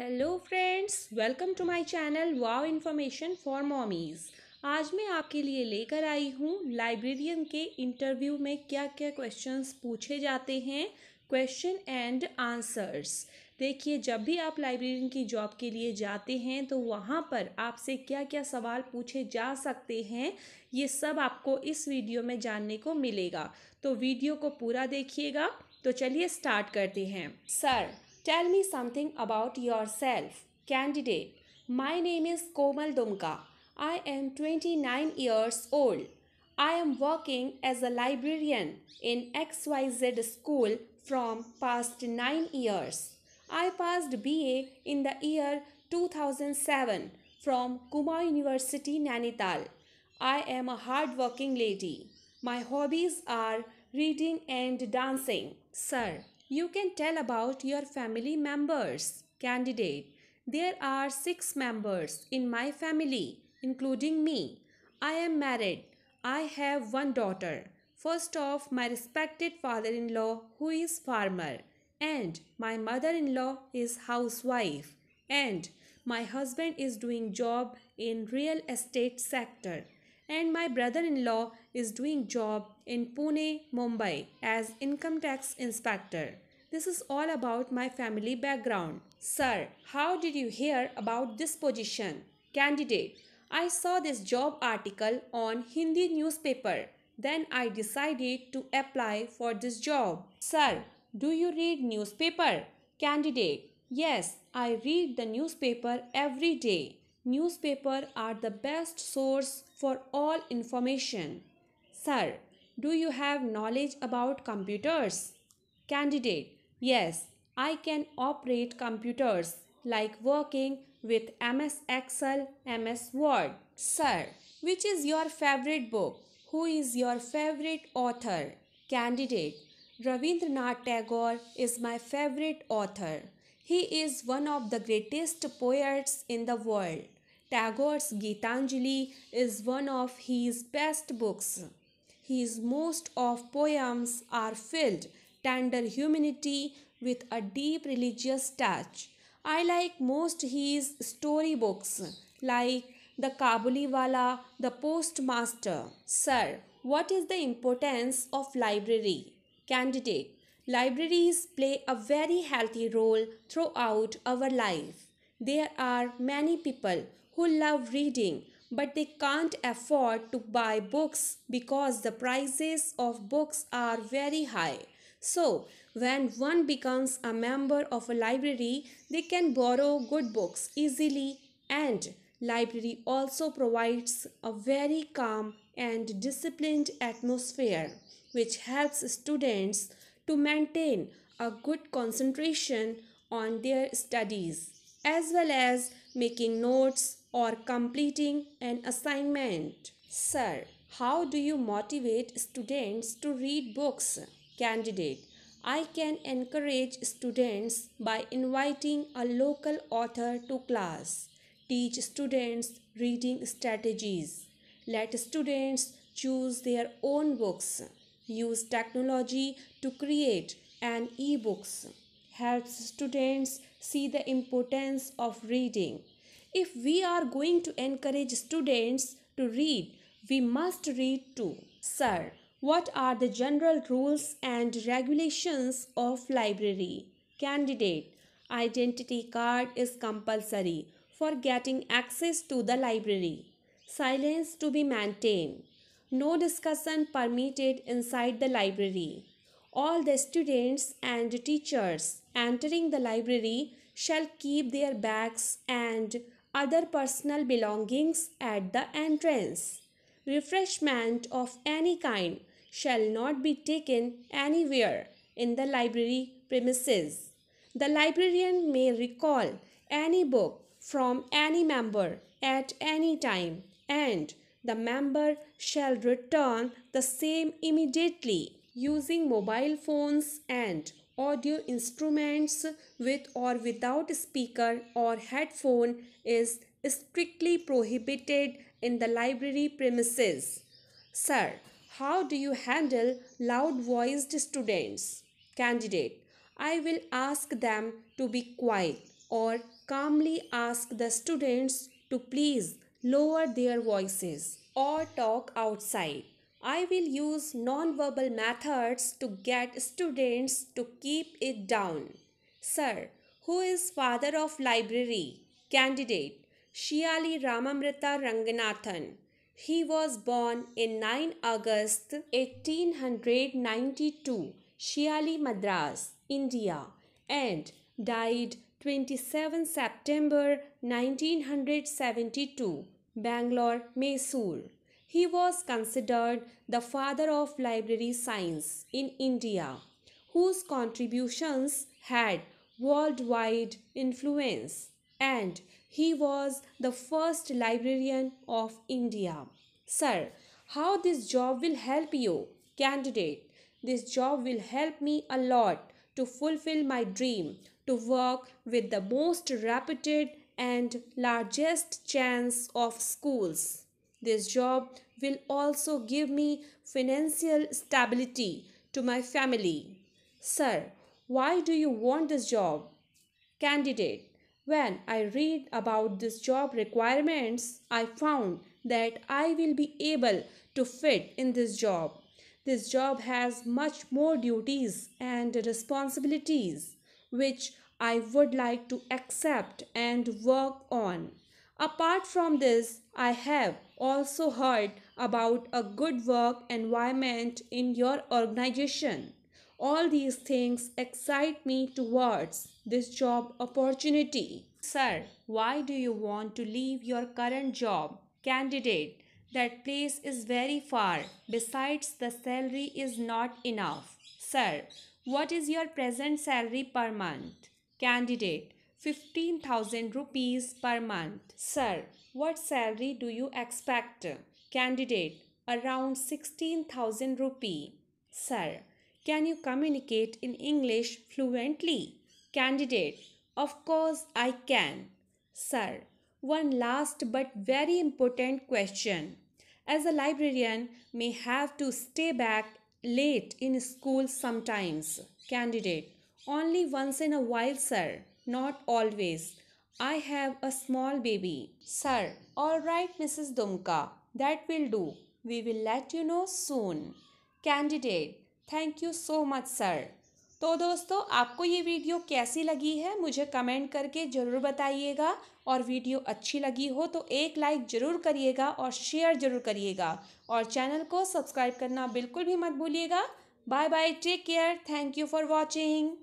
Hello friends welcome to my channel wow information for mommies आज मैं आपके लिए लेकर आई हूँ लाइब्रेरियन के इंटरव्यू में क्या क्या क्वेश्चंस पूछे जाते हैं क्वेश्चन एंड आंसर्स देखिए जब भी आप लाइब्रेरियन की जॉब के लिए जाते हैं तो वहाँ पर आपसे क्या क्या सवाल पूछे जा सकते हैं ये सब आपको इस वीडियो में जानने को मिलेगा तो वीडियो को पूरा देखिएगा तो चलिए स्टार्ट करते हैं sir Tell me something about yourself. Candidate My name is Komal Dumka. I am 29 years old. I am working as a librarian in XYZ school from past 9 years. I passed BA in the year 2007 from Kuma University Nainital. I am a hardworking lady. My hobbies are reading and dancing. Sir, you can tell about your family members. Candidate There are six members in my family, including me. I am married. I have one daughter. First off, my respected father-in-law who is farmer and my mother-in-law is housewife and my husband is doing job in real estate sector and my brother-in-law is doing job in Pune, Mumbai as income tax inspector. This is all about my family background. Sir, how did you hear about this position? Candidate, I saw this job article on Hindi newspaper. Then I decided to apply for this job. Sir, do you read newspaper? Candidate, yes, I read the newspaper every day. Newspaper are the best source for all information. Sir, do you have knowledge about computers? Candidate, yes, I can operate computers like working with MS Excel, MS Word. Sir, which is your favorite book? Who is your favorite author? Candidate, Ravindranath Tagore is my favorite author. He is one of the greatest poets in the world. Tagore's Gitanjali is one of his best books. His most of poems are filled tender humanity with a deep religious touch. I like most his story books like The Kabuliwala, The Postmaster. Sir, what is the importance of library? Candidate Libraries play a very healthy role throughout our life. There are many people who love reading but they can't afford to buy books because the prices of books are very high. So, when one becomes a member of a library, they can borrow good books easily and library also provides a very calm and disciplined atmosphere which helps students to maintain a good concentration on their studies as well as making notes or completing an assignment. Sir, how do you motivate students to read books? Candidate, I can encourage students by inviting a local author to class. Teach students reading strategies. Let students choose their own books use technology to create and e-books helps students see the importance of reading if we are going to encourage students to read we must read too sir what are the general rules and regulations of library candidate identity card is compulsory for getting access to the library silence to be maintained no discussion permitted inside the library. All the students and teachers entering the library shall keep their bags and other personal belongings at the entrance. Refreshment of any kind shall not be taken anywhere in the library premises. The librarian may recall any book from any member at any time and the member shall return the same immediately using mobile phones and audio instruments with or without speaker or headphone is strictly prohibited in the library premises. Sir, how do you handle loud-voiced students? Candidate, I will ask them to be quiet or calmly ask the students to please lower their voices or talk outside. I will use non-verbal methods to get students to keep it down. Sir, who is father of library? Candidate Shiali Ramamrita Ranganathan. He was born in 9 August 1892, Shiali, Madras, India and died 27 September 1972, Bangalore, Mysore. He was considered the father of library science in India, whose contributions had worldwide influence, and he was the first librarian of India. Sir, how this job will help you? Candidate, this job will help me a lot to fulfill my dream to work with the most reputed and largest chance of schools. This job will also give me financial stability to my family. Sir, why do you want this job? Candidate when I read about this job requirements, I found that I will be able to fit in this job. This job has much more duties and responsibilities which I would like to accept and work on. Apart from this, I have also heard about a good work environment in your organization. All these things excite me towards this job opportunity. Sir, why do you want to leave your current job? Candidate, that place is very far. Besides, the salary is not enough. Sir, what is your present salary per month? Candidate 15,000 rupees per month. Sir, what salary do you expect? Candidate around 16,000 rupee. Sir, can you communicate in English fluently? Candidate Of course I can. Sir, one last but very important question. As a librarian may have to stay back late in school sometimes. Candidate Only once in a while, sir. Not always. I have a small baby. Sir All right, Mrs. Dumka. That will do. We will let you know soon. Candidate Thank you so much, sir. तो दोस्तों आपको ये video कैसी लगी है मुझे comment करके ज़रूर बताइएगा और वीडियो अच्छी लगी हो तो एक लाइक ज़रूर करिएगा और शेयर ज़रूर करिएगा और चैनल को सब्सक्राइब करना बिल्कुल भी मत भूलिएगा bye bye take care thank you for watching